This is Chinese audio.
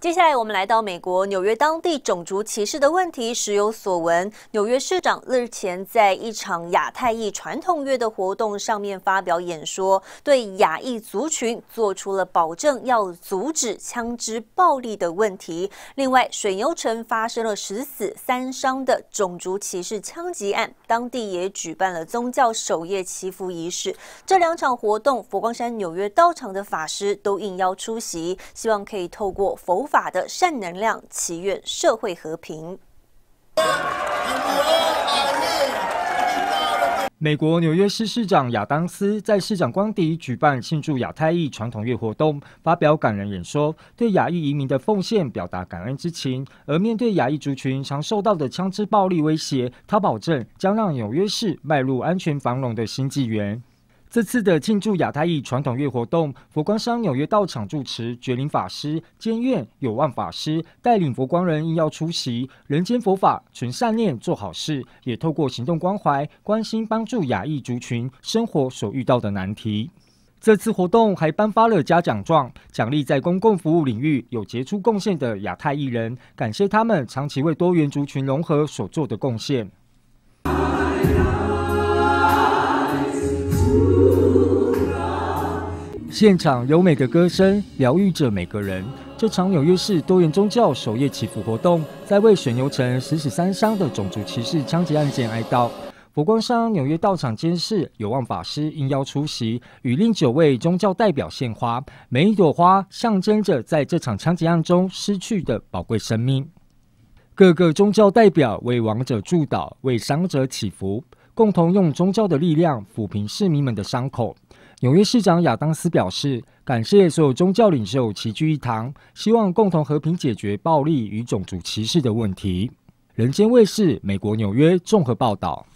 接下来我们来到美国纽约，当地种族歧视的问题时有所闻。纽约市长日前在一场亚太裔传统月的活动上面发表演说，对亚裔族群做出了保证，要阻止枪支暴力的问题。另外，水牛城发生了十死三伤的种族歧视枪击案，当地也举办了宗教守夜祈福仪式。这两场活动，佛光山纽约道场的法师都应邀出席，希望可以透过佛。法的善能量，祈愿社会和平。美国纽约市市长亚当斯在市长官邸举办庆祝亚太裔传统月活动，发表感人演说，对亚裔移民的奉献表达感恩之情。而面对亚裔族群常受到的枪支暴力威胁，他保证将让纽约市迈入安全繁荣的新纪元。这次的庆祝亚太裔传统月活动，佛光山纽约道场主持觉灵法师、兼院有望法师带领佛光人应邀出席。人间佛法，存善念，做好事，也透过行动关怀、关心帮助亚裔族群生活所遇到的难题。这次活动还颁发了嘉奖状，奖励在公共服务领域有杰出贡献的亚裔艺人，感谢他们长期为多元族群融合所做的贡献。现场优美的歌声疗愈着每个人。这场纽约市多元宗教守夜祈福活动，在为水牛城十死三伤的种族歧视枪击案件哀悼。佛光山纽约道场监视有望法师应邀出席，与另九位宗教代表献花，每一朵花象征着在这场枪击案中失去的宝贵生命。各个宗教代表为亡者祝祷，为伤者祈福，共同用宗教的力量抚平市民们的伤口。纽约市长亚当斯表示，感谢所有宗教领袖齐聚一堂，希望共同和平解决暴力与种族歧视的问题。《人间卫视》美国纽约综合报道。